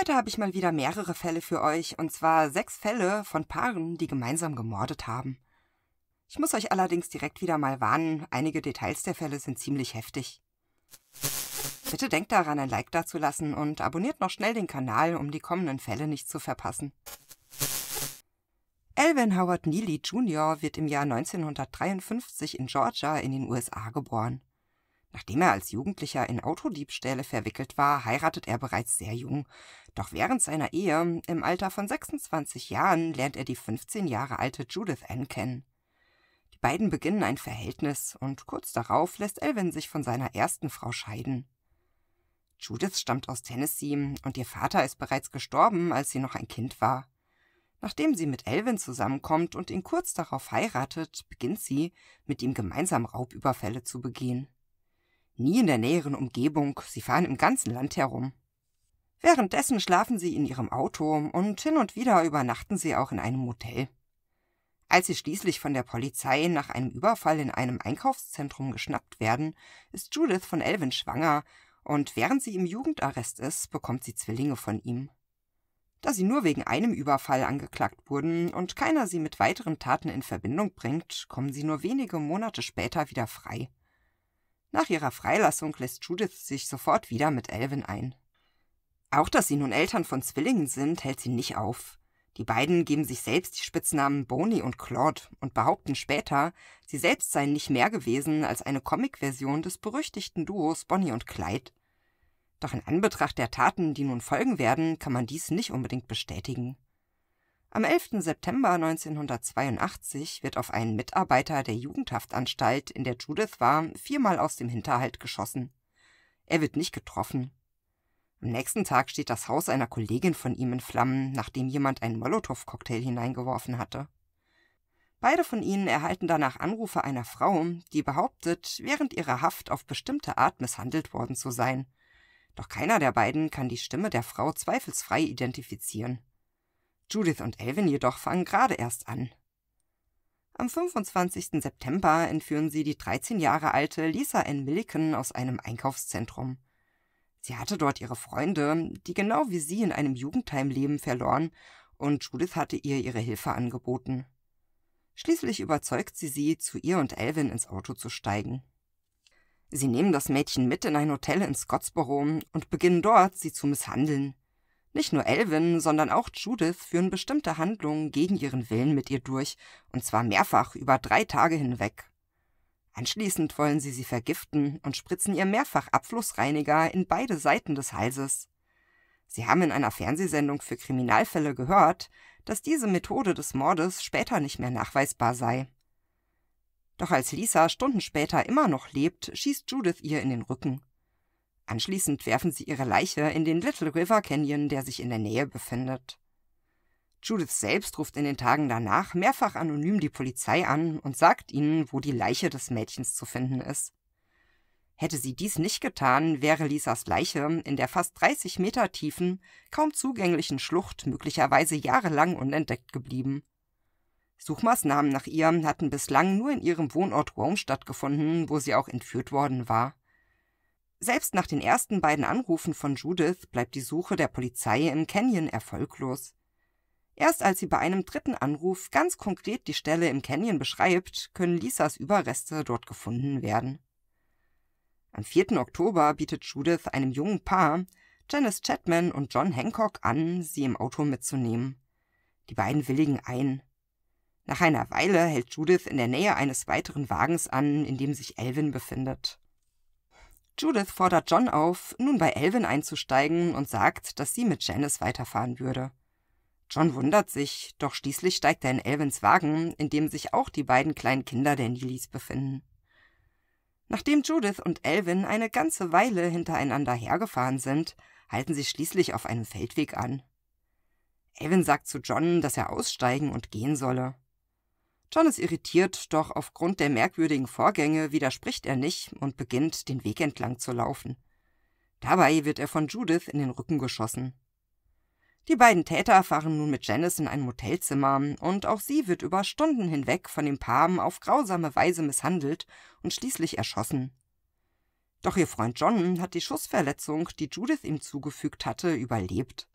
Heute habe ich mal wieder mehrere Fälle für euch, und zwar sechs Fälle von Paaren, die gemeinsam gemordet haben. Ich muss euch allerdings direkt wieder mal warnen, einige Details der Fälle sind ziemlich heftig. Bitte denkt daran, ein Like dazulassen und abonniert noch schnell den Kanal, um die kommenden Fälle nicht zu verpassen. Elvin Howard Neely Jr. wird im Jahr 1953 in Georgia in den USA geboren. Nachdem er als Jugendlicher in Autodiebstähle verwickelt war, heiratet er bereits sehr jung. Doch während seiner Ehe, im Alter von 26 Jahren, lernt er die 15 Jahre alte Judith Ann kennen. Die beiden beginnen ein Verhältnis und kurz darauf lässt Elvin sich von seiner ersten Frau scheiden. Judith stammt aus Tennessee und ihr Vater ist bereits gestorben, als sie noch ein Kind war. Nachdem sie mit Elvin zusammenkommt und ihn kurz darauf heiratet, beginnt sie, mit ihm gemeinsam Raubüberfälle zu begehen nie in der näheren Umgebung, sie fahren im ganzen Land herum. Währenddessen schlafen sie in ihrem Auto und hin und wieder übernachten sie auch in einem Motel. Als sie schließlich von der Polizei nach einem Überfall in einem Einkaufszentrum geschnappt werden, ist Judith von Elvin schwanger und während sie im Jugendarrest ist, bekommt sie Zwillinge von ihm. Da sie nur wegen einem Überfall angeklagt wurden und keiner sie mit weiteren Taten in Verbindung bringt, kommen sie nur wenige Monate später wieder frei. Nach ihrer Freilassung lässt Judith sich sofort wieder mit Elvin ein. Auch dass sie nun Eltern von Zwillingen sind, hält sie nicht auf. Die beiden geben sich selbst die Spitznamen Bonnie und Claude und behaupten später, sie selbst seien nicht mehr gewesen als eine Comic-Version des berüchtigten Duos Bonnie und Clyde. Doch in Anbetracht der Taten, die nun folgen werden, kann man dies nicht unbedingt bestätigen. Am 11. September 1982 wird auf einen Mitarbeiter der Jugendhaftanstalt, in der Judith war, viermal aus dem Hinterhalt geschossen. Er wird nicht getroffen. Am nächsten Tag steht das Haus einer Kollegin von ihm in Flammen, nachdem jemand einen Molotow-Cocktail hineingeworfen hatte. Beide von ihnen erhalten danach Anrufe einer Frau, die behauptet, während ihrer Haft auf bestimmte Art misshandelt worden zu sein. Doch keiner der beiden kann die Stimme der Frau zweifelsfrei identifizieren. Judith und Elvin jedoch fangen gerade erst an. Am 25. September entführen sie die 13 Jahre alte Lisa N. Milliken aus einem Einkaufszentrum. Sie hatte dort ihre Freunde, die genau wie sie in einem Jugendheim leben, verloren, und Judith hatte ihr ihre Hilfe angeboten. Schließlich überzeugt sie sie, zu ihr und Elvin ins Auto zu steigen. Sie nehmen das Mädchen mit in ein Hotel in Scottsboro und beginnen dort, sie zu misshandeln. Nicht nur Elvin, sondern auch Judith führen bestimmte Handlungen gegen ihren Willen mit ihr durch, und zwar mehrfach über drei Tage hinweg. Anschließend wollen sie sie vergiften und spritzen ihr mehrfach Abflussreiniger in beide Seiten des Halses. Sie haben in einer Fernsehsendung für Kriminalfälle gehört, dass diese Methode des Mordes später nicht mehr nachweisbar sei. Doch als Lisa Stunden später immer noch lebt, schießt Judith ihr in den Rücken. Anschließend werfen sie ihre Leiche in den Little River Canyon, der sich in der Nähe befindet. Judith selbst ruft in den Tagen danach mehrfach anonym die Polizei an und sagt ihnen, wo die Leiche des Mädchens zu finden ist. Hätte sie dies nicht getan, wäre Lisas Leiche in der fast 30 Meter tiefen, kaum zugänglichen Schlucht möglicherweise jahrelang unentdeckt geblieben. Suchmaßnahmen nach ihr hatten bislang nur in ihrem Wohnort Rome stattgefunden, wo sie auch entführt worden war. Selbst nach den ersten beiden Anrufen von Judith bleibt die Suche der Polizei im Canyon erfolglos. Erst als sie bei einem dritten Anruf ganz konkret die Stelle im Canyon beschreibt, können Lisas Überreste dort gefunden werden. Am 4. Oktober bietet Judith einem jungen Paar, Janice Chapman und John Hancock, an, sie im Auto mitzunehmen. Die beiden willigen ein. Nach einer Weile hält Judith in der Nähe eines weiteren Wagens an, in dem sich Elvin befindet. Judith fordert John auf, nun bei Elvin einzusteigen und sagt, dass sie mit Janice weiterfahren würde. John wundert sich, doch schließlich steigt er in Elvins Wagen, in dem sich auch die beiden kleinen Kinder der Nilis befinden. Nachdem Judith und Elvin eine ganze Weile hintereinander hergefahren sind, halten sie schließlich auf einem Feldweg an. Elvin sagt zu John, dass er aussteigen und gehen solle. John ist irritiert, doch aufgrund der merkwürdigen Vorgänge widerspricht er nicht und beginnt, den Weg entlang zu laufen. Dabei wird er von Judith in den Rücken geschossen. Die beiden Täter fahren nun mit Janice in ein Motelzimmer und auch sie wird über Stunden hinweg von dem Paar auf grausame Weise misshandelt und schließlich erschossen. Doch ihr Freund John hat die Schussverletzung, die Judith ihm zugefügt hatte, überlebt.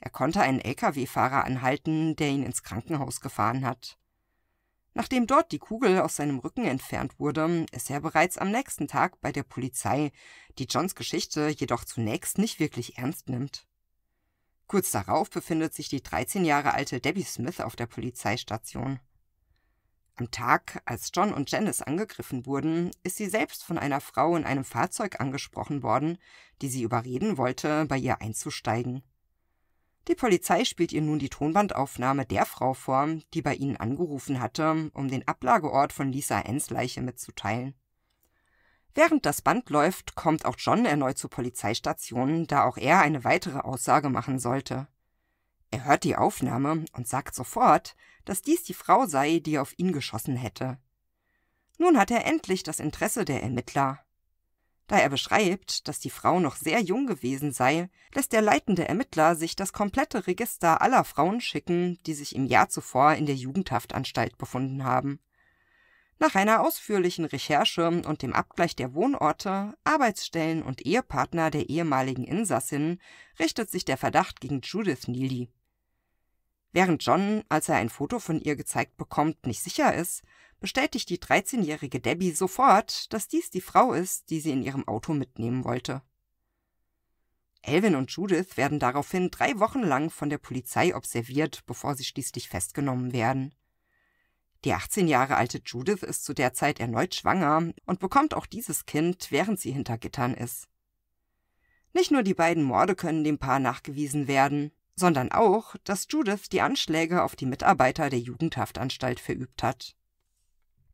Er konnte einen Lkw-Fahrer anhalten, der ihn ins Krankenhaus gefahren hat. Nachdem dort die Kugel aus seinem Rücken entfernt wurde, ist er bereits am nächsten Tag bei der Polizei, die Johns Geschichte jedoch zunächst nicht wirklich ernst nimmt. Kurz darauf befindet sich die 13 Jahre alte Debbie Smith auf der Polizeistation. Am Tag, als John und Janice angegriffen wurden, ist sie selbst von einer Frau in einem Fahrzeug angesprochen worden, die sie überreden wollte, bei ihr einzusteigen. Die Polizei spielt ihr nun die Tonbandaufnahme der Frau vor, die bei ihnen angerufen hatte, um den Ablageort von Lisa Enns Leiche mitzuteilen. Während das Band läuft, kommt auch John erneut zur Polizeistation, da auch er eine weitere Aussage machen sollte. Er hört die Aufnahme und sagt sofort, dass dies die Frau sei, die auf ihn geschossen hätte. Nun hat er endlich das Interesse der Ermittler. Da er beschreibt, dass die Frau noch sehr jung gewesen sei, lässt der leitende Ermittler sich das komplette Register aller Frauen schicken, die sich im Jahr zuvor in der Jugendhaftanstalt befunden haben. Nach einer ausführlichen Recherche und dem Abgleich der Wohnorte, Arbeitsstellen und Ehepartner der ehemaligen Insassin richtet sich der Verdacht gegen Judith Neely. Während John, als er ein Foto von ihr gezeigt bekommt, nicht sicher ist, bestätigt die 13-jährige Debbie sofort, dass dies die Frau ist, die sie in ihrem Auto mitnehmen wollte. Elvin und Judith werden daraufhin drei Wochen lang von der Polizei observiert, bevor sie schließlich festgenommen werden. Die 18 Jahre alte Judith ist zu der Zeit erneut schwanger und bekommt auch dieses Kind, während sie hinter Gittern ist. Nicht nur die beiden Morde können dem Paar nachgewiesen werden, sondern auch, dass Judith die Anschläge auf die Mitarbeiter der Jugendhaftanstalt verübt hat.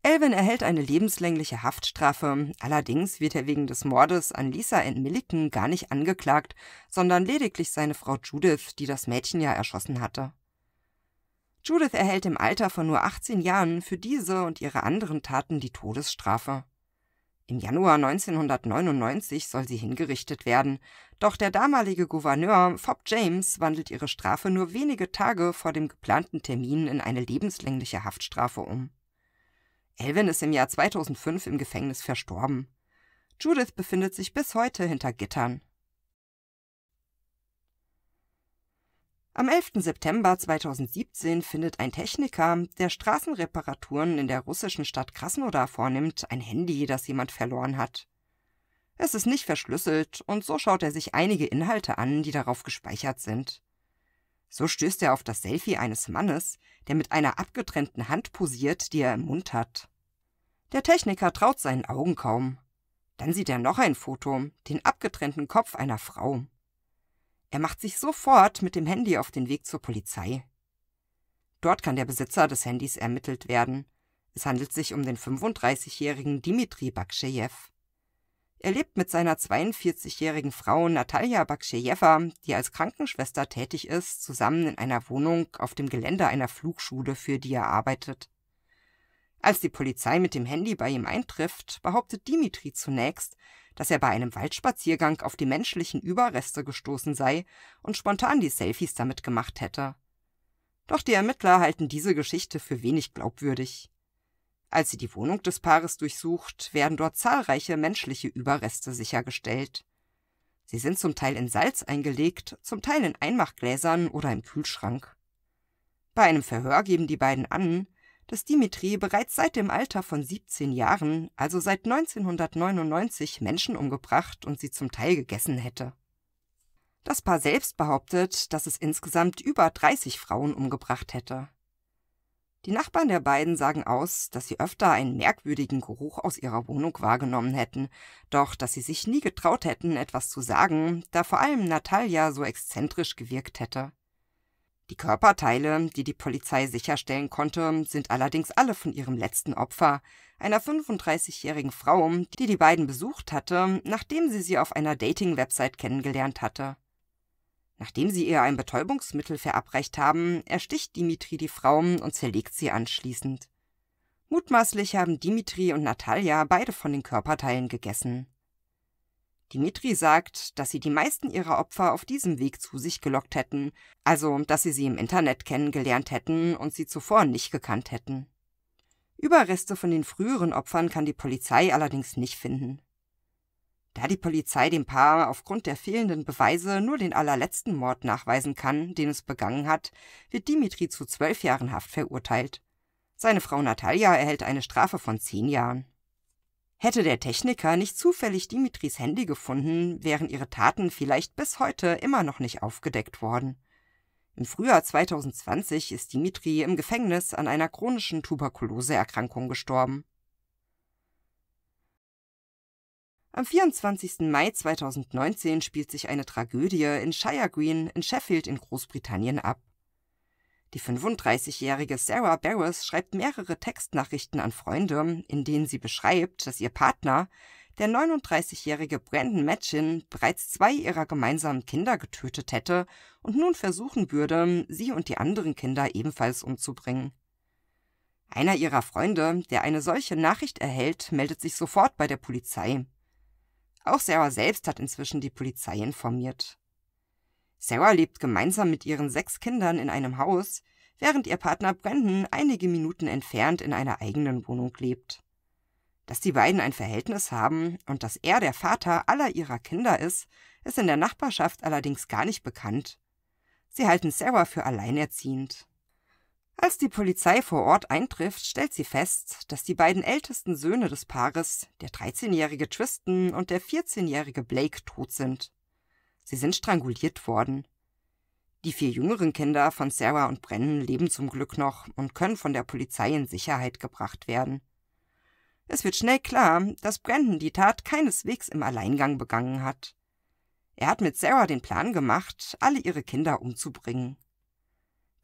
Elvin erhält eine lebenslängliche Haftstrafe, allerdings wird er wegen des Mordes an Lisa and Milliken gar nicht angeklagt, sondern lediglich seine Frau Judith, die das Mädchen ja erschossen hatte. Judith erhält im Alter von nur 18 Jahren für diese und ihre anderen Taten die Todesstrafe. Im Januar 1999 soll sie hingerichtet werden, doch der damalige Gouverneur Fob James wandelt ihre Strafe nur wenige Tage vor dem geplanten Termin in eine lebenslängliche Haftstrafe um. Elvin ist im Jahr 2005 im Gefängnis verstorben. Judith befindet sich bis heute hinter Gittern. Am 11. September 2017 findet ein Techniker, der Straßenreparaturen in der russischen Stadt Krasnodar vornimmt, ein Handy, das jemand verloren hat. Es ist nicht verschlüsselt und so schaut er sich einige Inhalte an, die darauf gespeichert sind. So stößt er auf das Selfie eines Mannes, der mit einer abgetrennten Hand posiert, die er im Mund hat. Der Techniker traut seinen Augen kaum. Dann sieht er noch ein Foto, den abgetrennten Kopf einer Frau. Er macht sich sofort mit dem Handy auf den Weg zur Polizei. Dort kann der Besitzer des Handys ermittelt werden. Es handelt sich um den 35-jährigen Dimitri Bakschejew. Er lebt mit seiner 42-jährigen Frau Natalia Bakschejewa, die als Krankenschwester tätig ist, zusammen in einer Wohnung auf dem Gelände einer Flugschule, für die er arbeitet. Als die Polizei mit dem Handy bei ihm eintrifft, behauptet Dimitri zunächst, dass er bei einem Waldspaziergang auf die menschlichen Überreste gestoßen sei und spontan die Selfies damit gemacht hätte. Doch die Ermittler halten diese Geschichte für wenig glaubwürdig. Als sie die Wohnung des Paares durchsucht, werden dort zahlreiche menschliche Überreste sichergestellt. Sie sind zum Teil in Salz eingelegt, zum Teil in Einmachgläsern oder im Kühlschrank. Bei einem Verhör geben die beiden an, dass Dimitri bereits seit dem Alter von 17 Jahren, also seit 1999, Menschen umgebracht und sie zum Teil gegessen hätte. Das Paar selbst behauptet, dass es insgesamt über 30 Frauen umgebracht hätte. Die Nachbarn der beiden sagen aus, dass sie öfter einen merkwürdigen Geruch aus ihrer Wohnung wahrgenommen hätten, doch dass sie sich nie getraut hätten, etwas zu sagen, da vor allem Natalia so exzentrisch gewirkt hätte. Die Körperteile, die die Polizei sicherstellen konnte, sind allerdings alle von ihrem letzten Opfer, einer 35-jährigen Frau, die die beiden besucht hatte, nachdem sie sie auf einer Dating-Website kennengelernt hatte. Nachdem sie ihr ein Betäubungsmittel verabreicht haben, ersticht Dimitri die Frau und zerlegt sie anschließend. Mutmaßlich haben Dimitri und Natalia beide von den Körperteilen gegessen. Dimitri sagt, dass sie die meisten ihrer Opfer auf diesem Weg zu sich gelockt hätten, also dass sie sie im Internet kennengelernt hätten und sie zuvor nicht gekannt hätten. Überreste von den früheren Opfern kann die Polizei allerdings nicht finden da die Polizei dem Paar aufgrund der fehlenden Beweise nur den allerletzten Mord nachweisen kann, den es begangen hat, wird Dimitri zu zwölf Jahren Haft verurteilt. Seine Frau Natalia erhält eine Strafe von zehn Jahren. Hätte der Techniker nicht zufällig Dimitris Handy gefunden, wären ihre Taten vielleicht bis heute immer noch nicht aufgedeckt worden. Im Frühjahr 2020 ist Dimitri im Gefängnis an einer chronischen Tuberkuloseerkrankung gestorben. Am 24. Mai 2019 spielt sich eine Tragödie in Shire Green in Sheffield in Großbritannien ab. Die 35-jährige Sarah Barris schreibt mehrere Textnachrichten an Freunde, in denen sie beschreibt, dass ihr Partner, der 39-jährige Brandon Matchin, bereits zwei ihrer gemeinsamen Kinder getötet hätte und nun versuchen würde, sie und die anderen Kinder ebenfalls umzubringen. Einer ihrer Freunde, der eine solche Nachricht erhält, meldet sich sofort bei der Polizei. Auch Sarah selbst hat inzwischen die Polizei informiert. Sarah lebt gemeinsam mit ihren sechs Kindern in einem Haus, während ihr Partner Brandon einige Minuten entfernt in einer eigenen Wohnung lebt. Dass die beiden ein Verhältnis haben und dass er der Vater aller ihrer Kinder ist, ist in der Nachbarschaft allerdings gar nicht bekannt. Sie halten Sarah für alleinerziehend. Als die Polizei vor Ort eintrifft, stellt sie fest, dass die beiden ältesten Söhne des Paares, der 13-jährige Tristan und der 14-jährige Blake, tot sind. Sie sind stranguliert worden. Die vier jüngeren Kinder von Sarah und Brennan leben zum Glück noch und können von der Polizei in Sicherheit gebracht werden. Es wird schnell klar, dass Brandon die Tat keineswegs im Alleingang begangen hat. Er hat mit Sarah den Plan gemacht, alle ihre Kinder umzubringen.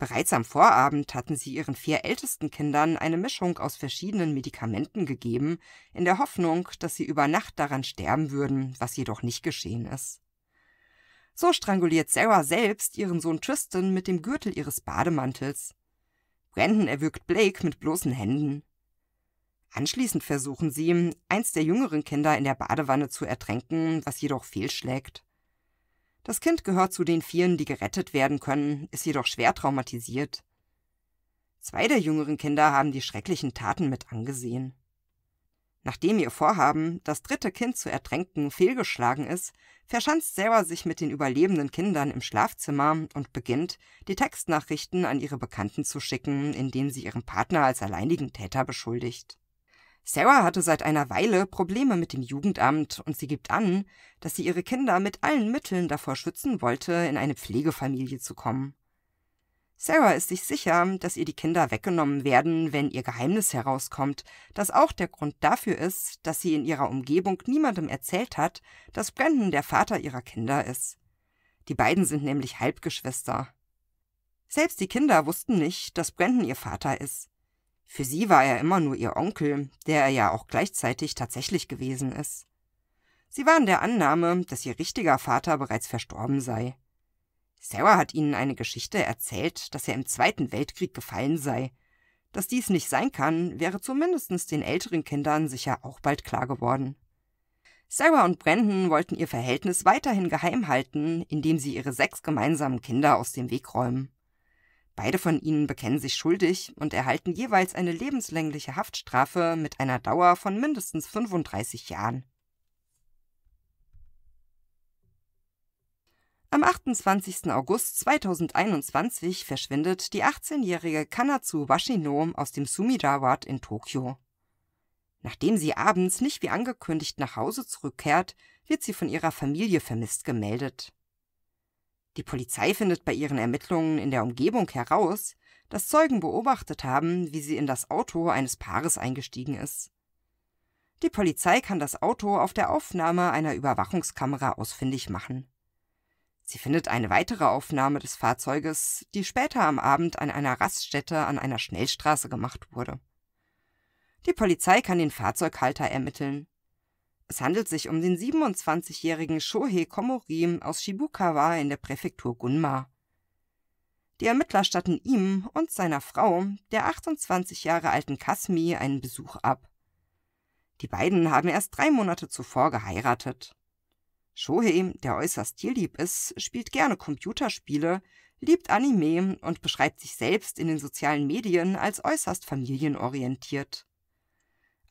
Bereits am Vorabend hatten sie ihren vier ältesten Kindern eine Mischung aus verschiedenen Medikamenten gegeben, in der Hoffnung, dass sie über Nacht daran sterben würden, was jedoch nicht geschehen ist. So stranguliert Sarah selbst ihren Sohn Tristan mit dem Gürtel ihres Bademantels. Brandon erwürgt Blake mit bloßen Händen. Anschließend versuchen sie, eins der jüngeren Kinder in der Badewanne zu ertränken, was jedoch fehlschlägt. Das Kind gehört zu den vielen, die gerettet werden können, ist jedoch schwer traumatisiert. Zwei der jüngeren Kinder haben die schrecklichen Taten mit angesehen. Nachdem ihr Vorhaben, das dritte Kind zu ertränken, fehlgeschlagen ist, verschanzt Sarah sich mit den überlebenden Kindern im Schlafzimmer und beginnt, die Textnachrichten an ihre Bekannten zu schicken, indem sie ihren Partner als alleinigen Täter beschuldigt. Sarah hatte seit einer Weile Probleme mit dem Jugendamt und sie gibt an, dass sie ihre Kinder mit allen Mitteln davor schützen wollte, in eine Pflegefamilie zu kommen. Sarah ist sich sicher, dass ihr die Kinder weggenommen werden, wenn ihr Geheimnis herauskommt, das auch der Grund dafür ist, dass sie in ihrer Umgebung niemandem erzählt hat, dass Brandon der Vater ihrer Kinder ist. Die beiden sind nämlich Halbgeschwister. Selbst die Kinder wussten nicht, dass Brandon ihr Vater ist. Für sie war er immer nur ihr Onkel, der er ja auch gleichzeitig tatsächlich gewesen ist. Sie waren der Annahme, dass ihr richtiger Vater bereits verstorben sei. Sarah hat ihnen eine Geschichte erzählt, dass er im Zweiten Weltkrieg gefallen sei. Dass dies nicht sein kann, wäre zumindest den älteren Kindern sicher auch bald klar geworden. Sarah und Brandon wollten ihr Verhältnis weiterhin geheim halten, indem sie ihre sechs gemeinsamen Kinder aus dem Weg räumen. Beide von ihnen bekennen sich schuldig und erhalten jeweils eine lebenslängliche Haftstrafe mit einer Dauer von mindestens 35 Jahren. Am 28. August 2021 verschwindet die 18-jährige Kanatsu Washino aus dem Sumida-Ward in Tokio. Nachdem sie abends nicht wie angekündigt nach Hause zurückkehrt, wird sie von ihrer Familie vermisst gemeldet. Die Polizei findet bei ihren Ermittlungen in der Umgebung heraus, dass Zeugen beobachtet haben, wie sie in das Auto eines Paares eingestiegen ist. Die Polizei kann das Auto auf der Aufnahme einer Überwachungskamera ausfindig machen. Sie findet eine weitere Aufnahme des Fahrzeuges, die später am Abend an einer Raststätte an einer Schnellstraße gemacht wurde. Die Polizei kann den Fahrzeughalter ermitteln. Es handelt sich um den 27-jährigen Shohei Komorim aus Shibukawa in der Präfektur Gunma. Die Ermittler statten ihm und seiner Frau, der 28 Jahre alten Kasmi, einen Besuch ab. Die beiden haben erst drei Monate zuvor geheiratet. Shohei, der äußerst tierlieb ist, spielt gerne Computerspiele, liebt Anime und beschreibt sich selbst in den sozialen Medien als äußerst familienorientiert.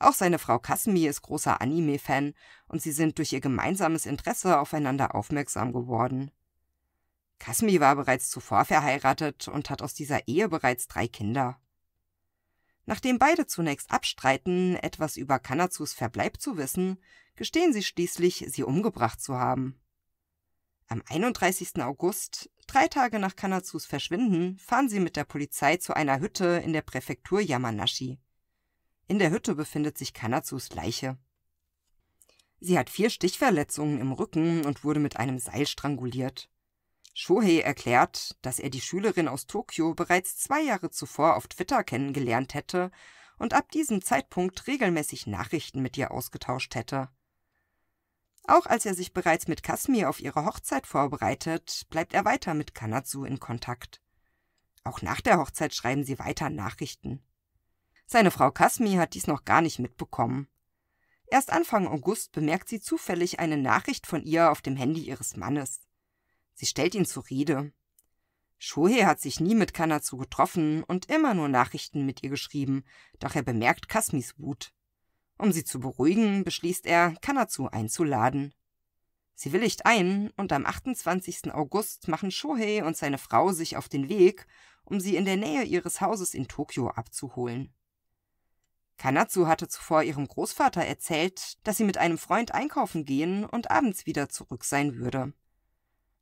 Auch seine Frau Kasmi ist großer Anime-Fan und sie sind durch ihr gemeinsames Interesse aufeinander aufmerksam geworden. Kasmi war bereits zuvor verheiratet und hat aus dieser Ehe bereits drei Kinder. Nachdem beide zunächst abstreiten, etwas über Kanazus Verbleib zu wissen, gestehen sie schließlich, sie umgebracht zu haben. Am 31. August, drei Tage nach Kanazus Verschwinden, fahren sie mit der Polizei zu einer Hütte in der Präfektur Yamanashi. In der Hütte befindet sich Kanazus Leiche. Sie hat vier Stichverletzungen im Rücken und wurde mit einem Seil stranguliert. Shohei erklärt, dass er die Schülerin aus Tokio bereits zwei Jahre zuvor auf Twitter kennengelernt hätte und ab diesem Zeitpunkt regelmäßig Nachrichten mit ihr ausgetauscht hätte. Auch als er sich bereits mit Kasmi auf ihre Hochzeit vorbereitet, bleibt er weiter mit Kanazu in Kontakt. Auch nach der Hochzeit schreiben sie weiter Nachrichten. Seine Frau Kasmi hat dies noch gar nicht mitbekommen. Erst Anfang August bemerkt sie zufällig eine Nachricht von ihr auf dem Handy ihres Mannes. Sie stellt ihn zur Rede. Shohei hat sich nie mit Kanatsu getroffen und immer nur Nachrichten mit ihr geschrieben, doch er bemerkt Kasmis Wut. Um sie zu beruhigen, beschließt er, Kanatsu einzuladen. Sie willigt ein und am 28. August machen Shohei und seine Frau sich auf den Weg, um sie in der Nähe ihres Hauses in Tokio abzuholen. Kanatsu hatte zuvor ihrem Großvater erzählt, dass sie mit einem Freund einkaufen gehen und abends wieder zurück sein würde.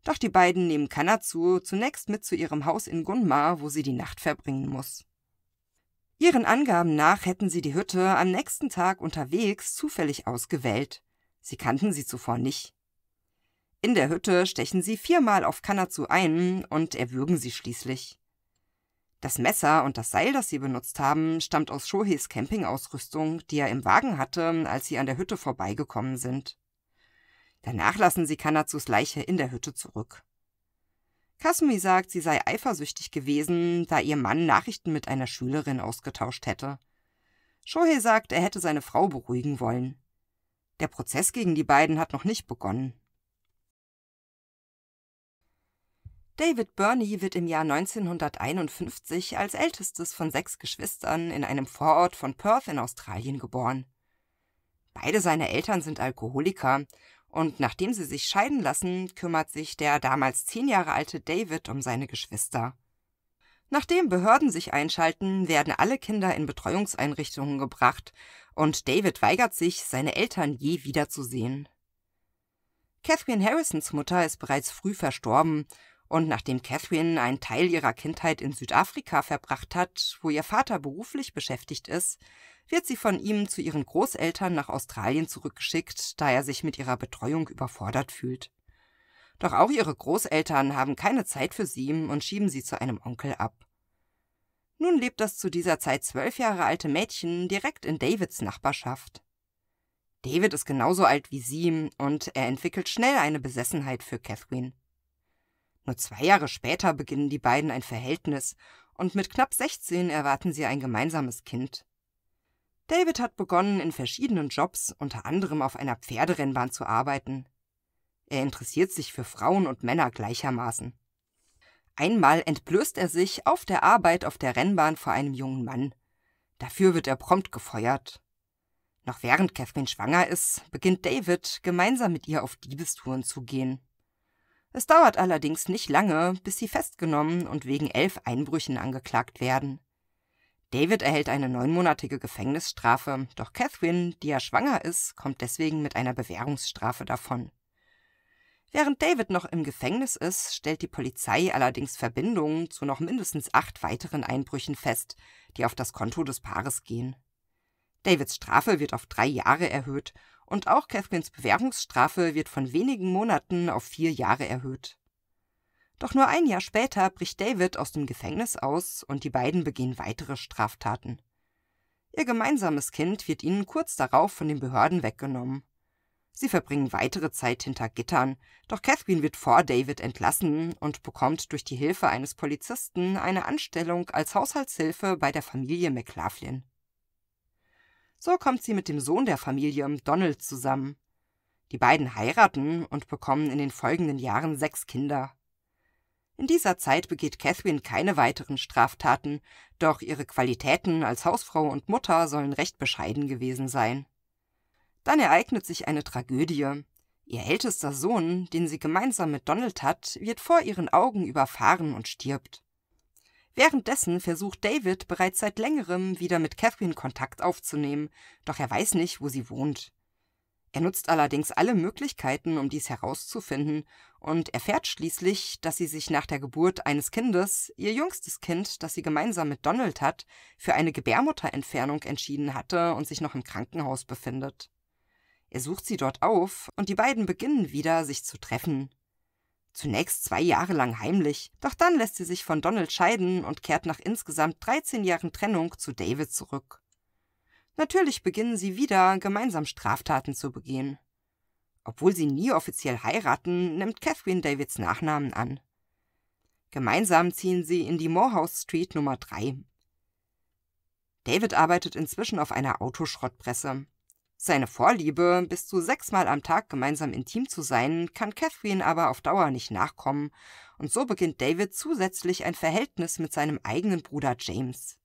Doch die beiden nehmen Kanatsu zunächst mit zu ihrem Haus in Gunma, wo sie die Nacht verbringen muss. Ihren Angaben nach hätten sie die Hütte am nächsten Tag unterwegs zufällig ausgewählt. Sie kannten sie zuvor nicht. In der Hütte stechen sie viermal auf Kanatsu ein und erwürgen sie schließlich. Das Messer und das Seil, das sie benutzt haben, stammt aus Shoheis Campingausrüstung, die er im Wagen hatte, als sie an der Hütte vorbeigekommen sind. Danach lassen sie Kanatsus Leiche in der Hütte zurück. Kasumi sagt, sie sei eifersüchtig gewesen, da ihr Mann Nachrichten mit einer Schülerin ausgetauscht hätte. Shohei sagt, er hätte seine Frau beruhigen wollen. Der Prozess gegen die beiden hat noch nicht begonnen. David Burney wird im Jahr 1951 als ältestes von sechs Geschwistern in einem Vorort von Perth in Australien geboren. Beide seine Eltern sind Alkoholiker und nachdem sie sich scheiden lassen, kümmert sich der damals zehn Jahre alte David um seine Geschwister. Nachdem Behörden sich einschalten, werden alle Kinder in Betreuungseinrichtungen gebracht und David weigert sich, seine Eltern je wiederzusehen. Catherine Harrisons Mutter ist bereits früh verstorben und nachdem Catherine einen Teil ihrer Kindheit in Südafrika verbracht hat, wo ihr Vater beruflich beschäftigt ist, wird sie von ihm zu ihren Großeltern nach Australien zurückgeschickt, da er sich mit ihrer Betreuung überfordert fühlt. Doch auch ihre Großeltern haben keine Zeit für sie und schieben sie zu einem Onkel ab. Nun lebt das zu dieser Zeit zwölf Jahre alte Mädchen direkt in Davids Nachbarschaft. David ist genauso alt wie sie und er entwickelt schnell eine Besessenheit für Catherine. Nur zwei Jahre später beginnen die beiden ein Verhältnis und mit knapp 16 erwarten sie ein gemeinsames Kind. David hat begonnen, in verschiedenen Jobs, unter anderem auf einer Pferderennbahn, zu arbeiten. Er interessiert sich für Frauen und Männer gleichermaßen. Einmal entblößt er sich auf der Arbeit auf der Rennbahn vor einem jungen Mann. Dafür wird er prompt gefeuert. Noch während Catherine schwanger ist, beginnt David, gemeinsam mit ihr auf Diebestouren zu gehen. Es dauert allerdings nicht lange, bis sie festgenommen und wegen elf Einbrüchen angeklagt werden. David erhält eine neunmonatige Gefängnisstrafe, doch Catherine, die ja schwanger ist, kommt deswegen mit einer Bewährungsstrafe davon. Während David noch im Gefängnis ist, stellt die Polizei allerdings Verbindungen zu noch mindestens acht weiteren Einbrüchen fest, die auf das Konto des Paares gehen. Davids Strafe wird auf drei Jahre erhöht und auch Catherines Bewährungsstrafe wird von wenigen Monaten auf vier Jahre erhöht. Doch nur ein Jahr später bricht David aus dem Gefängnis aus und die beiden begehen weitere Straftaten. Ihr gemeinsames Kind wird ihnen kurz darauf von den Behörden weggenommen. Sie verbringen weitere Zeit hinter Gittern, doch Catherine wird vor David entlassen und bekommt durch die Hilfe eines Polizisten eine Anstellung als Haushaltshilfe bei der Familie McLaughlin. So kommt sie mit dem Sohn der Familie, Donald, zusammen. Die beiden heiraten und bekommen in den folgenden Jahren sechs Kinder. In dieser Zeit begeht Catherine keine weiteren Straftaten, doch ihre Qualitäten als Hausfrau und Mutter sollen recht bescheiden gewesen sein. Dann ereignet sich eine Tragödie. Ihr ältester Sohn, den sie gemeinsam mit Donald hat, wird vor ihren Augen überfahren und stirbt. Währenddessen versucht David bereits seit längerem wieder mit Catherine Kontakt aufzunehmen, doch er weiß nicht, wo sie wohnt. Er nutzt allerdings alle Möglichkeiten, um dies herauszufinden, und erfährt schließlich, dass sie sich nach der Geburt eines Kindes, ihr jüngstes Kind, das sie gemeinsam mit Donald hat, für eine Gebärmutterentfernung entschieden hatte und sich noch im Krankenhaus befindet. Er sucht sie dort auf, und die beiden beginnen wieder, sich zu treffen. Zunächst zwei Jahre lang heimlich, doch dann lässt sie sich von Donald scheiden und kehrt nach insgesamt 13 Jahren Trennung zu David zurück. Natürlich beginnen sie wieder, gemeinsam Straftaten zu begehen. Obwohl sie nie offiziell heiraten, nimmt Catherine Davids Nachnamen an. Gemeinsam ziehen sie in die Morehouse Street Nummer 3. David arbeitet inzwischen auf einer Autoschrottpresse. Seine Vorliebe, bis zu sechsmal am Tag gemeinsam intim zu sein, kann Catherine aber auf Dauer nicht nachkommen, und so beginnt David zusätzlich ein Verhältnis mit seinem eigenen Bruder James.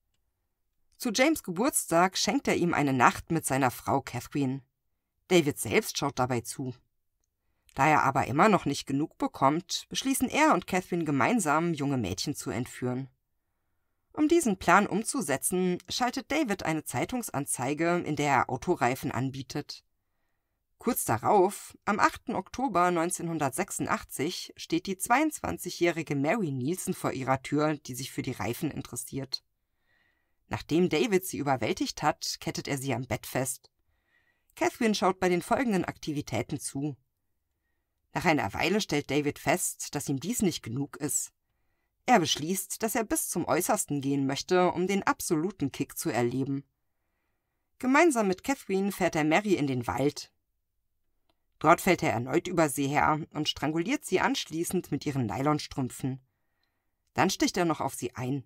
Zu James Geburtstag schenkt er ihm eine Nacht mit seiner Frau Catherine. David selbst schaut dabei zu. Da er aber immer noch nicht genug bekommt, beschließen er und Catherine gemeinsam, junge Mädchen zu entführen. Um diesen Plan umzusetzen, schaltet David eine Zeitungsanzeige, in der er Autoreifen anbietet. Kurz darauf, am 8. Oktober 1986, steht die 22-jährige Mary Nielsen vor ihrer Tür, die sich für die Reifen interessiert. Nachdem David sie überwältigt hat, kettet er sie am Bett fest. Catherine schaut bei den folgenden Aktivitäten zu. Nach einer Weile stellt David fest, dass ihm dies nicht genug ist. Er beschließt, dass er bis zum Äußersten gehen möchte, um den absoluten Kick zu erleben. Gemeinsam mit Catherine fährt er Mary in den Wald. Dort fällt er erneut über sie her und stranguliert sie anschließend mit ihren Nylonstrümpfen. Dann sticht er noch auf sie ein.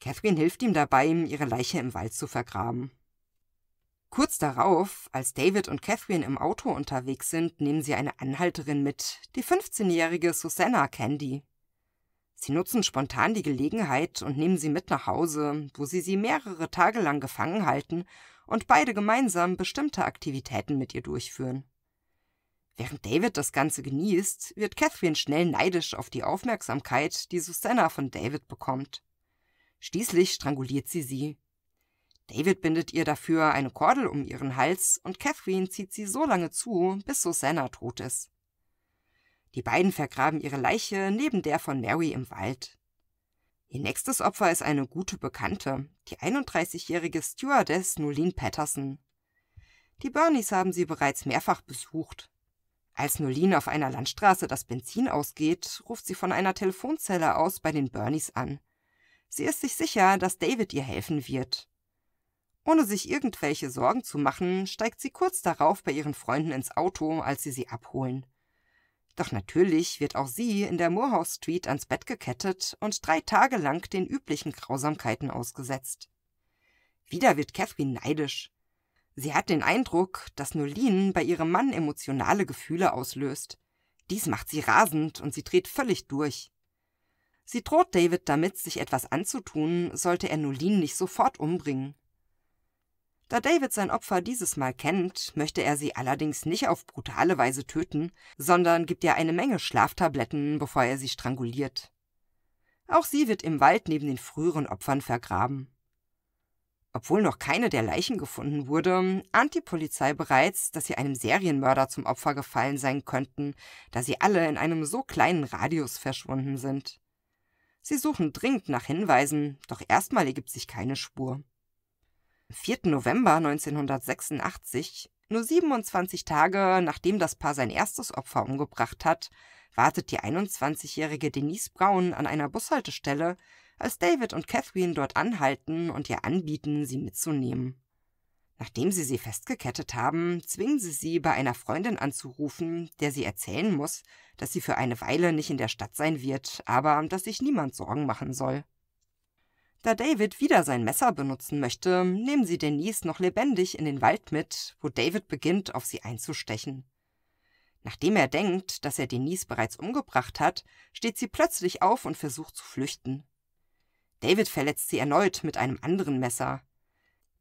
Catherine hilft ihm dabei, ihre Leiche im Wald zu vergraben. Kurz darauf, als David und Catherine im Auto unterwegs sind, nehmen sie eine Anhalterin mit, die 15-jährige Susanna Candy. Sie nutzen spontan die Gelegenheit und nehmen sie mit nach Hause, wo sie sie mehrere Tage lang gefangen halten und beide gemeinsam bestimmte Aktivitäten mit ihr durchführen. Während David das Ganze genießt, wird Catherine schnell neidisch auf die Aufmerksamkeit, die Susanna von David bekommt. Schließlich stranguliert sie sie. David bindet ihr dafür eine Kordel um ihren Hals und Catherine zieht sie so lange zu, bis Susanna tot ist. Die beiden vergraben ihre Leiche neben der von Mary im Wald. Ihr nächstes Opfer ist eine gute Bekannte, die 31-jährige Stewardess Nolene Patterson. Die Burnies haben sie bereits mehrfach besucht. Als Nolene auf einer Landstraße das Benzin ausgeht, ruft sie von einer Telefonzelle aus bei den Burnies an. Sie ist sich sicher, dass David ihr helfen wird. Ohne sich irgendwelche Sorgen zu machen, steigt sie kurz darauf bei ihren Freunden ins Auto, als sie sie abholen. Doch natürlich wird auch sie in der Moorhouse Street ans Bett gekettet und drei Tage lang den üblichen Grausamkeiten ausgesetzt. Wieder wird Catherine neidisch. Sie hat den Eindruck, dass nur Lean bei ihrem Mann emotionale Gefühle auslöst. Dies macht sie rasend und sie dreht völlig durch. Sie droht David damit, sich etwas anzutun, sollte er Nolin nicht sofort umbringen. Da David sein Opfer dieses Mal kennt, möchte er sie allerdings nicht auf brutale Weise töten, sondern gibt ihr eine Menge Schlaftabletten, bevor er sie stranguliert. Auch sie wird im Wald neben den früheren Opfern vergraben. Obwohl noch keine der Leichen gefunden wurde, ahnt die Polizei bereits, dass sie einem Serienmörder zum Opfer gefallen sein könnten, da sie alle in einem so kleinen Radius verschwunden sind. Sie suchen dringend nach Hinweisen, doch erstmal ergibt sich keine Spur. 4. November 1986, nur 27 Tage nachdem das Paar sein erstes Opfer umgebracht hat, wartet die 21-jährige Denise Brown an einer Bushaltestelle, als David und Catherine dort anhalten und ihr anbieten, sie mitzunehmen. Nachdem sie sie festgekettet haben, zwingen sie sie, bei einer Freundin anzurufen, der sie erzählen muss, dass sie für eine Weile nicht in der Stadt sein wird, aber dass sich niemand Sorgen machen soll. Da David wieder sein Messer benutzen möchte, nehmen sie Denise noch lebendig in den Wald mit, wo David beginnt, auf sie einzustechen. Nachdem er denkt, dass er Denise bereits umgebracht hat, steht sie plötzlich auf und versucht zu flüchten. David verletzt sie erneut mit einem anderen Messer.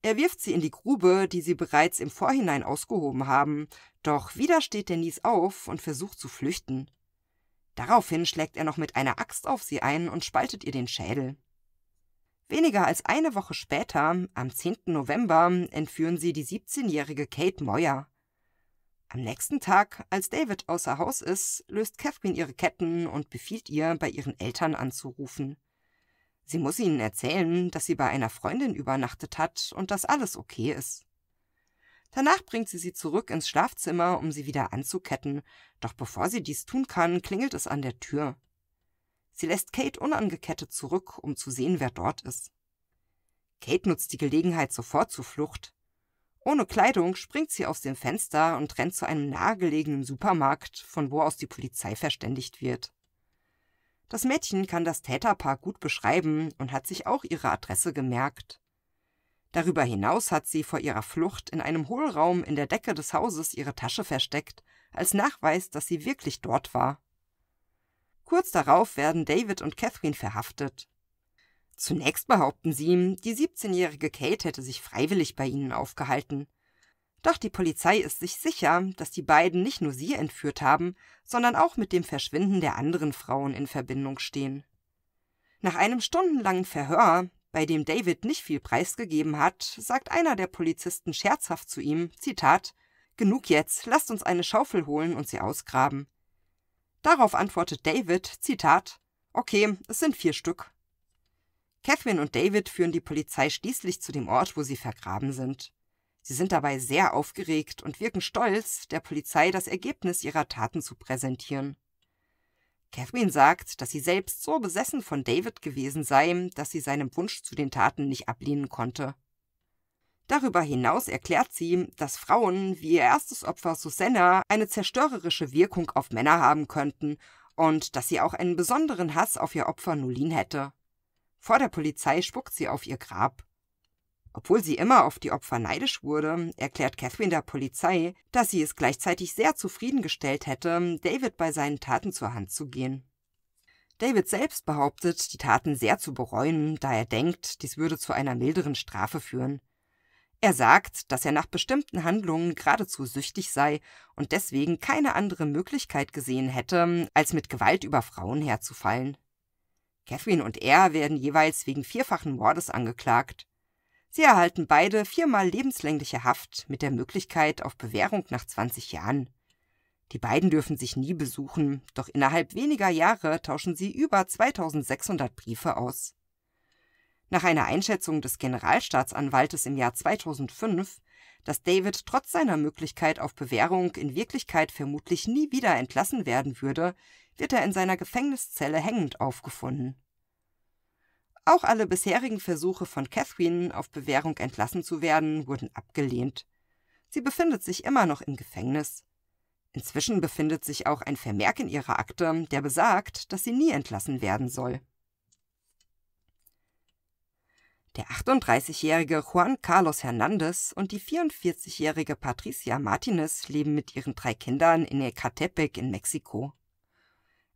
Er wirft sie in die Grube, die sie bereits im Vorhinein ausgehoben haben, doch wieder steht Denise auf und versucht zu flüchten. Daraufhin schlägt er noch mit einer Axt auf sie ein und spaltet ihr den Schädel. Weniger als eine Woche später, am 10. November, entführen sie die 17-jährige Kate Moyer. Am nächsten Tag, als David außer Haus ist, löst Catherine ihre Ketten und befiehlt ihr, bei ihren Eltern anzurufen. Sie muss ihnen erzählen, dass sie bei einer Freundin übernachtet hat und dass alles okay ist. Danach bringt sie sie zurück ins Schlafzimmer, um sie wieder anzuketten, doch bevor sie dies tun kann, klingelt es an der Tür. Sie lässt Kate unangekettet zurück, um zu sehen, wer dort ist. Kate nutzt die Gelegenheit sofort zur Flucht. Ohne Kleidung springt sie aus dem Fenster und rennt zu einem nahegelegenen Supermarkt, von wo aus die Polizei verständigt wird. Das Mädchen kann das Täterpaar gut beschreiben und hat sich auch ihre Adresse gemerkt. Darüber hinaus hat sie vor ihrer Flucht in einem Hohlraum in der Decke des Hauses ihre Tasche versteckt, als Nachweis, dass sie wirklich dort war. Kurz darauf werden David und Catherine verhaftet. Zunächst behaupten sie, ihm, die 17-jährige Kate hätte sich freiwillig bei ihnen aufgehalten. Doch die Polizei ist sich sicher, dass die beiden nicht nur sie entführt haben, sondern auch mit dem Verschwinden der anderen Frauen in Verbindung stehen. Nach einem stundenlangen Verhör, bei dem David nicht viel preisgegeben hat, sagt einer der Polizisten scherzhaft zu ihm, Zitat, Genug jetzt, lasst uns eine Schaufel holen und sie ausgraben. Darauf antwortet David, Zitat, Okay, es sind vier Stück. Catherine und David führen die Polizei schließlich zu dem Ort, wo sie vergraben sind. Sie sind dabei sehr aufgeregt und wirken stolz, der Polizei das Ergebnis ihrer Taten zu präsentieren. Catherine sagt, dass sie selbst so besessen von David gewesen sei, dass sie seinem Wunsch zu den Taten nicht ablehnen konnte. Darüber hinaus erklärt sie dass Frauen wie ihr erstes Opfer Susanna eine zerstörerische Wirkung auf Männer haben könnten und dass sie auch einen besonderen Hass auf ihr Opfer Nolin hätte. Vor der Polizei spuckt sie auf ihr Grab. Obwohl sie immer auf die Opfer neidisch wurde, erklärt Catherine der Polizei, dass sie es gleichzeitig sehr zufriedengestellt hätte, David bei seinen Taten zur Hand zu gehen. David selbst behauptet, die Taten sehr zu bereuen, da er denkt, dies würde zu einer milderen Strafe führen. Er sagt, dass er nach bestimmten Handlungen geradezu süchtig sei und deswegen keine andere Möglichkeit gesehen hätte, als mit Gewalt über Frauen herzufallen. Catherine und er werden jeweils wegen vierfachen Mordes angeklagt. Sie erhalten beide viermal lebenslängliche Haft mit der Möglichkeit auf Bewährung nach 20 Jahren. Die beiden dürfen sich nie besuchen, doch innerhalb weniger Jahre tauschen sie über 2600 Briefe aus. Nach einer Einschätzung des Generalstaatsanwaltes im Jahr 2005, dass David trotz seiner Möglichkeit auf Bewährung in Wirklichkeit vermutlich nie wieder entlassen werden würde, wird er in seiner Gefängniszelle hängend aufgefunden. Auch alle bisherigen Versuche von Catherine, auf Bewährung entlassen zu werden, wurden abgelehnt. Sie befindet sich immer noch im Gefängnis. Inzwischen befindet sich auch ein Vermerk in ihrer Akte, der besagt, dass sie nie entlassen werden soll. Der 38-jährige Juan Carlos Hernandez und die 44-jährige Patricia Martinez leben mit ihren drei Kindern in Ecatepec in Mexiko.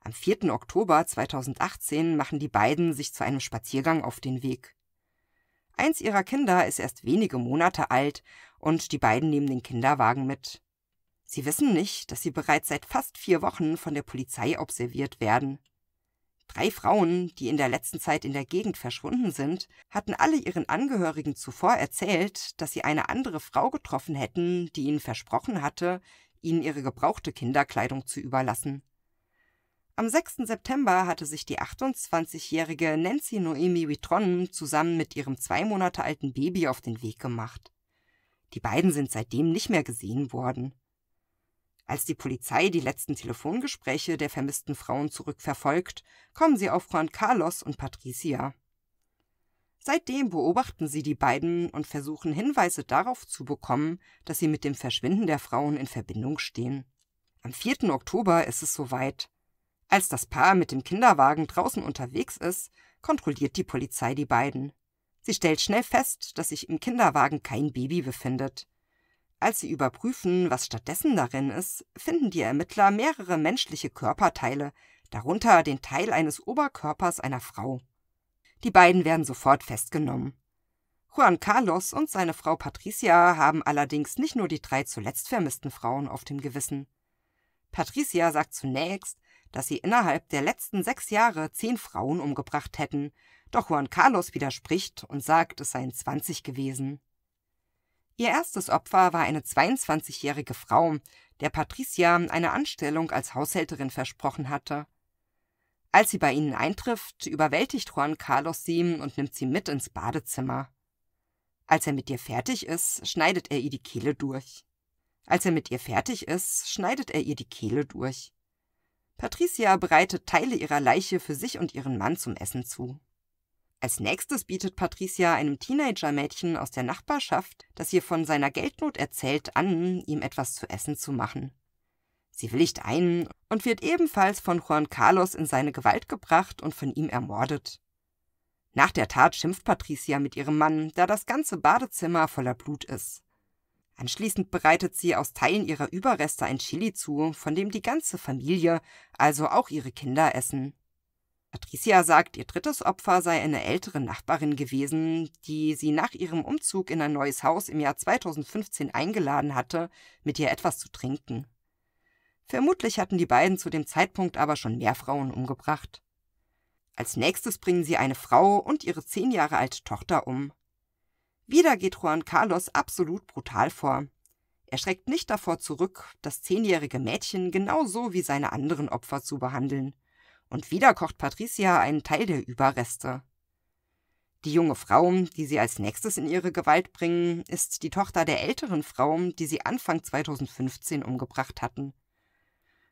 Am 4. Oktober 2018 machen die beiden sich zu einem Spaziergang auf den Weg. Eins ihrer Kinder ist erst wenige Monate alt und die beiden nehmen den Kinderwagen mit. Sie wissen nicht, dass sie bereits seit fast vier Wochen von der Polizei observiert werden. Drei Frauen, die in der letzten Zeit in der Gegend verschwunden sind, hatten alle ihren Angehörigen zuvor erzählt, dass sie eine andere Frau getroffen hätten, die ihnen versprochen hatte, ihnen ihre gebrauchte Kinderkleidung zu überlassen. Am 6. September hatte sich die 28-jährige Nancy Noemi Vitron zusammen mit ihrem zwei Monate alten Baby auf den Weg gemacht. Die beiden sind seitdem nicht mehr gesehen worden. Als die Polizei die letzten Telefongespräche der vermissten Frauen zurückverfolgt, kommen sie auf Juan Carlos und Patricia. Seitdem beobachten sie die beiden und versuchen Hinweise darauf zu bekommen, dass sie mit dem Verschwinden der Frauen in Verbindung stehen. Am 4. Oktober ist es soweit. Als das Paar mit dem Kinderwagen draußen unterwegs ist, kontrolliert die Polizei die beiden. Sie stellt schnell fest, dass sich im Kinderwagen kein Baby befindet. Als sie überprüfen, was stattdessen darin ist, finden die Ermittler mehrere menschliche Körperteile, darunter den Teil eines Oberkörpers einer Frau. Die beiden werden sofort festgenommen. Juan Carlos und seine Frau Patricia haben allerdings nicht nur die drei zuletzt vermissten Frauen auf dem Gewissen. Patricia sagt zunächst, dass sie innerhalb der letzten sechs Jahre zehn Frauen umgebracht hätten, doch Juan Carlos widerspricht und sagt, es seien zwanzig gewesen. Ihr erstes Opfer war eine 22-jährige Frau, der Patricia eine Anstellung als Haushälterin versprochen hatte. Als sie bei ihnen eintrifft, überwältigt Juan Carlos sie und nimmt sie mit ins Badezimmer. Als er mit ihr fertig ist, schneidet er ihr die Kehle durch. Als er mit ihr fertig ist, schneidet er ihr die Kehle durch. Patricia bereitet Teile ihrer Leiche für sich und ihren Mann zum Essen zu. Als nächstes bietet Patricia einem Teenager-Mädchen aus der Nachbarschaft, das ihr von seiner Geldnot erzählt, an, ihm etwas zu essen zu machen. Sie willigt ein und wird ebenfalls von Juan Carlos in seine Gewalt gebracht und von ihm ermordet. Nach der Tat schimpft Patricia mit ihrem Mann, da das ganze Badezimmer voller Blut ist. Anschließend bereitet sie aus Teilen ihrer Überreste ein Chili zu, von dem die ganze Familie, also auch ihre Kinder, essen. Patricia sagt, ihr drittes Opfer sei eine ältere Nachbarin gewesen, die sie nach ihrem Umzug in ein neues Haus im Jahr 2015 eingeladen hatte, mit ihr etwas zu trinken. Vermutlich hatten die beiden zu dem Zeitpunkt aber schon mehr Frauen umgebracht. Als nächstes bringen sie eine Frau und ihre zehn Jahre alte Tochter um. Wieder geht Juan Carlos absolut brutal vor. Er schreckt nicht davor zurück, das zehnjährige Mädchen genauso wie seine anderen Opfer zu behandeln und wieder kocht Patricia einen Teil der Überreste. Die junge Frau, die sie als nächstes in ihre Gewalt bringen, ist die Tochter der älteren Frau, die sie Anfang 2015 umgebracht hatten.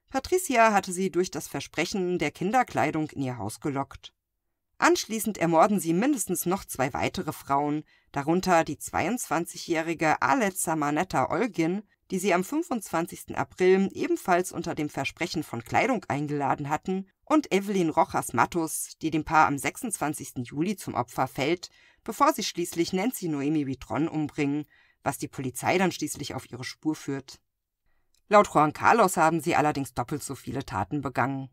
Patricia hatte sie durch das Versprechen der Kinderkleidung in ihr Haus gelockt. Anschließend ermorden sie mindestens noch zwei weitere Frauen, darunter die 22-jährige Alet Samanetta Olgin, die sie am 25. April ebenfalls unter dem Versprechen von Kleidung eingeladen hatten und Evelyn Rochas Mattus, die dem Paar am 26. Juli zum Opfer fällt, bevor sie schließlich Nancy Noemi Vitron umbringen, was die Polizei dann schließlich auf ihre Spur führt. Laut Juan Carlos haben sie allerdings doppelt so viele Taten begangen.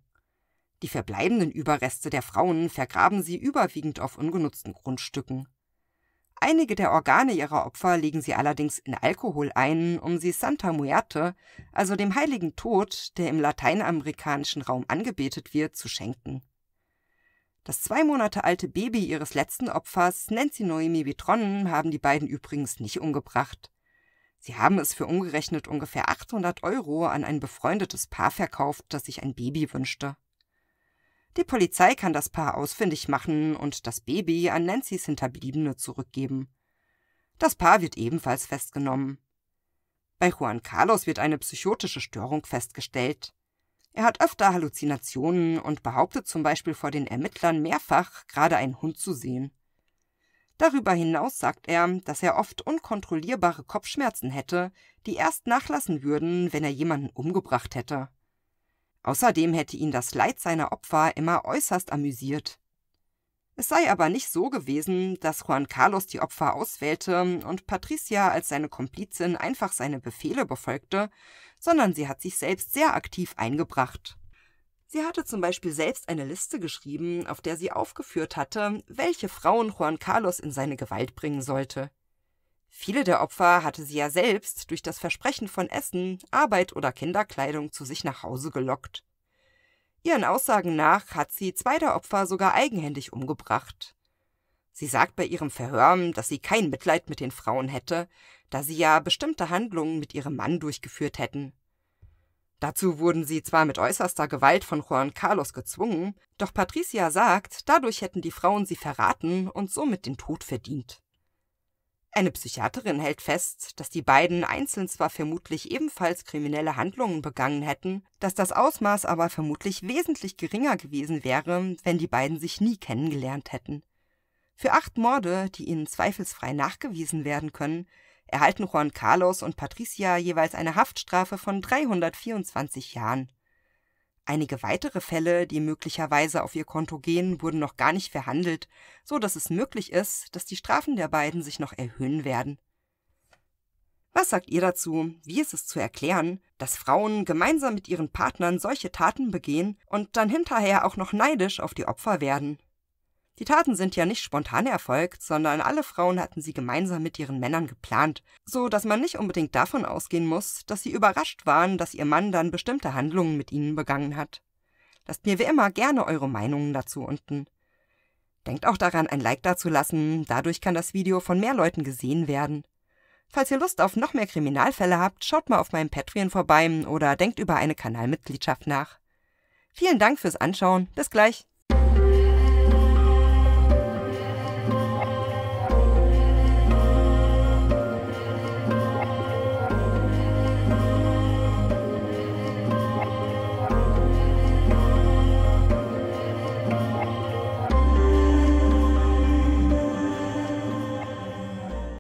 Die verbleibenden Überreste der Frauen vergraben sie überwiegend auf ungenutzten Grundstücken. Einige der Organe ihrer Opfer legen sie allerdings in Alkohol ein, um sie Santa Muerte, also dem heiligen Tod, der im lateinamerikanischen Raum angebetet wird, zu schenken. Das zwei Monate alte Baby ihres letzten Opfers, Nancy Noemi Vitronnen, haben die beiden übrigens nicht umgebracht. Sie haben es für umgerechnet ungefähr 800 Euro an ein befreundetes Paar verkauft, das sich ein Baby wünschte. Die Polizei kann das Paar ausfindig machen und das Baby an Nancy's Hinterbliebene zurückgeben. Das Paar wird ebenfalls festgenommen. Bei Juan Carlos wird eine psychotische Störung festgestellt. Er hat öfter Halluzinationen und behauptet zum Beispiel vor den Ermittlern mehrfach, gerade einen Hund zu sehen. Darüber hinaus sagt er, dass er oft unkontrollierbare Kopfschmerzen hätte, die erst nachlassen würden, wenn er jemanden umgebracht hätte. Außerdem hätte ihn das Leid seiner Opfer immer äußerst amüsiert. Es sei aber nicht so gewesen, dass Juan Carlos die Opfer auswählte und Patricia als seine Komplizin einfach seine Befehle befolgte, sondern sie hat sich selbst sehr aktiv eingebracht. Sie hatte zum Beispiel selbst eine Liste geschrieben, auf der sie aufgeführt hatte, welche Frauen Juan Carlos in seine Gewalt bringen sollte. Viele der Opfer hatte sie ja selbst durch das Versprechen von Essen, Arbeit oder Kinderkleidung zu sich nach Hause gelockt. Ihren Aussagen nach hat sie zwei der Opfer sogar eigenhändig umgebracht. Sie sagt bei ihrem Verhör, dass sie kein Mitleid mit den Frauen hätte, da sie ja bestimmte Handlungen mit ihrem Mann durchgeführt hätten. Dazu wurden sie zwar mit äußerster Gewalt von Juan Carlos gezwungen, doch Patricia sagt, dadurch hätten die Frauen sie verraten und somit den Tod verdient. Eine Psychiaterin hält fest, dass die beiden einzeln zwar vermutlich ebenfalls kriminelle Handlungen begangen hätten, dass das Ausmaß aber vermutlich wesentlich geringer gewesen wäre, wenn die beiden sich nie kennengelernt hätten. Für acht Morde, die ihnen zweifelsfrei nachgewiesen werden können, erhalten Juan Carlos und Patricia jeweils eine Haftstrafe von 324 Jahren. Einige weitere Fälle, die möglicherweise auf ihr Konto gehen, wurden noch gar nicht verhandelt, so dass es möglich ist, dass die Strafen der beiden sich noch erhöhen werden. Was sagt ihr dazu? Wie ist es zu erklären, dass Frauen gemeinsam mit ihren Partnern solche Taten begehen und dann hinterher auch noch neidisch auf die Opfer werden? Die Taten sind ja nicht spontan erfolgt, sondern alle Frauen hatten sie gemeinsam mit ihren Männern geplant, so dass man nicht unbedingt davon ausgehen muss, dass sie überrascht waren, dass ihr Mann dann bestimmte Handlungen mit ihnen begangen hat. Lasst mir wie immer gerne eure Meinungen dazu unten. Denkt auch daran, ein Like dazulassen, dadurch kann das Video von mehr Leuten gesehen werden. Falls ihr Lust auf noch mehr Kriminalfälle habt, schaut mal auf meinem Patreon vorbei oder denkt über eine Kanalmitgliedschaft nach. Vielen Dank fürs Anschauen, bis gleich.